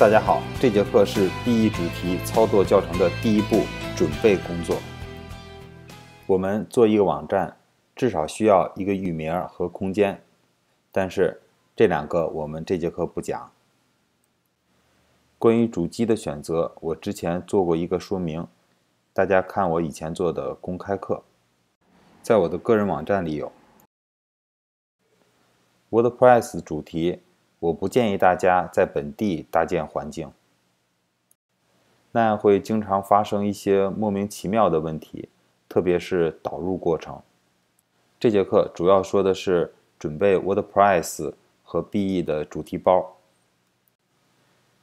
大家好，这节课是 B E 主题操作教程的第一步，准备工作。我们做一个网站，至少需要一个域名和空间，但是这两个我们这节课不讲。关于主机的选择，我之前做过一个说明，大家看我以前做的公开课，在我的个人网站里有 WordPress 主题。我不建议大家在本地搭建环境，那样会经常发生一些莫名其妙的问题，特别是导入过程。这节课主要说的是准备 WordPress 和 BE 的主题包。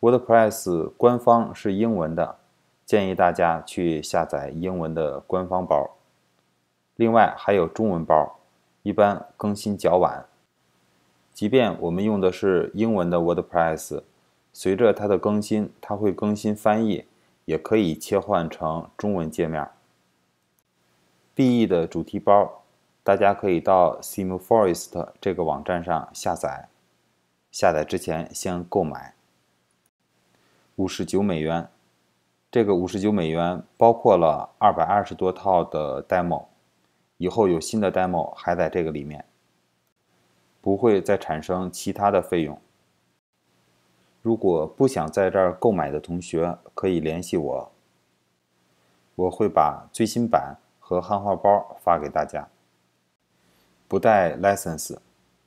WordPress 官方是英文的，建议大家去下载英文的官方包。另外还有中文包，一般更新较晚。即便我们用的是英文的 WordPress，随着它的更新，它会更新翻译，也可以切换成中文界面。BE 的主题包，大家可以到 s h m f o r e s t 这个网站上下载。下载之前先购买，五十九美元。这个五十九美元包括了二百二十多套的 Demo，以后有新的 Demo 还在这个里面。不会再产生其他的费用。如果不想在这儿购买的同学，可以联系我，我会把最新版和汉化包发给大家。不带 license，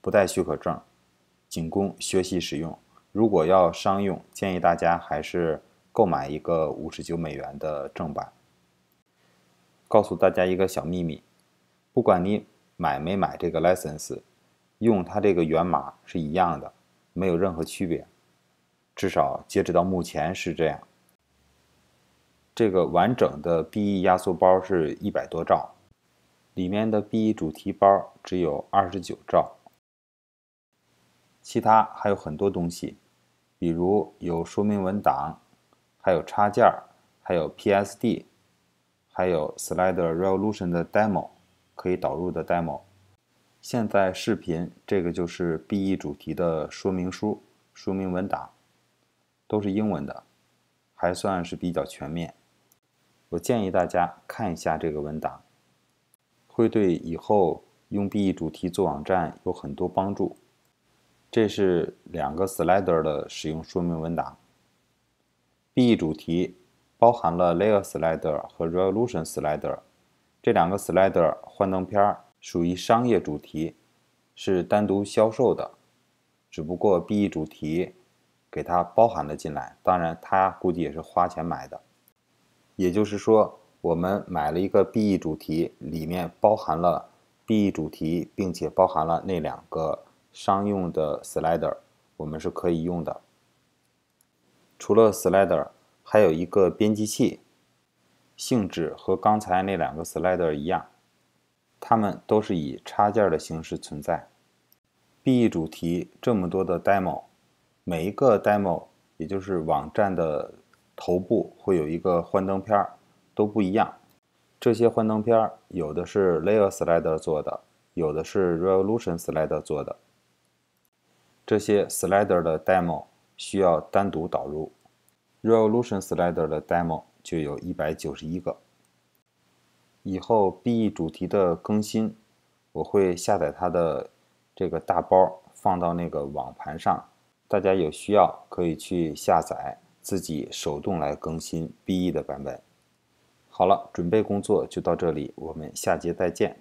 不带许可证，仅供学习使用。如果要商用，建议大家还是购买一个五十九美元的正版。告诉大家一个小秘密，不管你买没买这个 license。用它这个源码是一样的，没有任何区别，至少截止到目前是这样。这个完整的 BE 压缩包是一百多兆，里面的 BE 主题包只有二十九兆，其他还有很多东西，比如有说明文档，还有插件，还有 PSD，还有 Slider Revolution 的 demo，可以导入的 demo。现在视频这个就是 BE 主题的说明书、说明文档，都是英文的，还算是比较全面。我建议大家看一下这个文档，会对以后用 BE 主题做网站有很多帮助。这是两个 slider 的使用说明文档。BE 主题包含了 Layer Slider 和 Resolution Slider 这两个 slider 幻灯片。属于商业主题，是单独销售的，只不过 BE 主题给它包含了进来。当然，它估计也是花钱买的。也就是说，我们买了一个 BE 主题，里面包含了 BE 主题，并且包含了那两个商用的 slider，我们是可以用的。除了 slider，还有一个编辑器，性质和刚才那两个 slider 一样。它们都是以插件的形式存在。B E 主题这么多的 demo，每一个 demo，也就是网站的头部会有一个幻灯片儿，都不一样。这些幻灯片儿有的是 Layer Slider 做的，有的是 Revolution Slider 做的。这些 Slider 的 demo 需要单独导入。Revolution Slider 的 demo 就有一百九十一个。以后 BE 主题的更新，我会下载它的这个大包，放到那个网盘上。大家有需要可以去下载，自己手动来更新 BE 的版本。好了，准备工作就到这里，我们下节再见。